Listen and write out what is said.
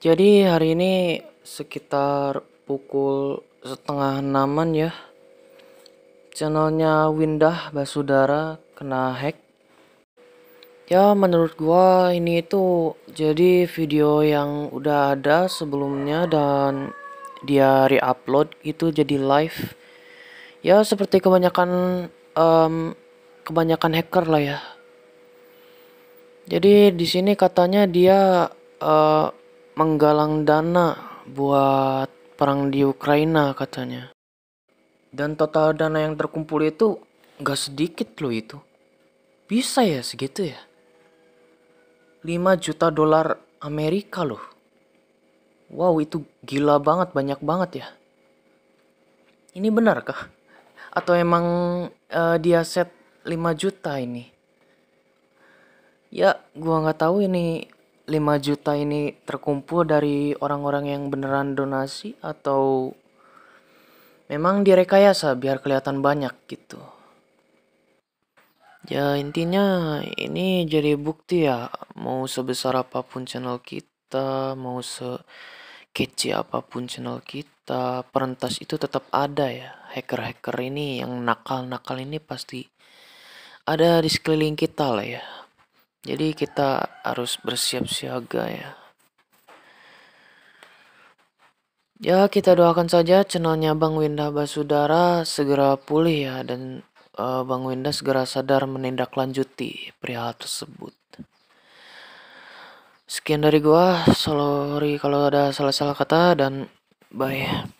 Jadi hari ini sekitar pukul setengah enaman ya. Channelnya Windah Basudara kena hack. Ya menurut gua ini itu jadi video yang udah ada sebelumnya dan dia re-upload itu jadi live. Ya seperti kebanyakan um, kebanyakan hacker lah ya. Jadi di sini katanya dia uh, menggalang dana buat perang di Ukraina katanya. Dan total dana yang terkumpul itu gak sedikit loh itu. Bisa ya segitu ya? 5 juta dolar Amerika loh. Wow itu gila banget, banyak banget ya. Ini benar kah? Atau emang uh, dia set 5 juta ini? Ya, gua nggak tahu ini 5 juta ini terkumpul dari orang-orang yang beneran donasi atau memang direkayasa biar kelihatan banyak gitu. Ya intinya ini jadi bukti ya mau sebesar apapun channel kita, mau se apapun channel kita, perentas itu tetap ada ya. Hacker-hacker ini yang nakal-nakal ini pasti ada di sekeliling kita lah ya. Jadi kita harus bersiap siaga ya. Ya kita doakan saja channelnya Bang Winda Basudara segera pulih ya dan uh, Bang Winda segera sadar menindaklanjuti perihal tersebut. Sekian dari gua, sorry kalau ada salah-salah kata dan bye.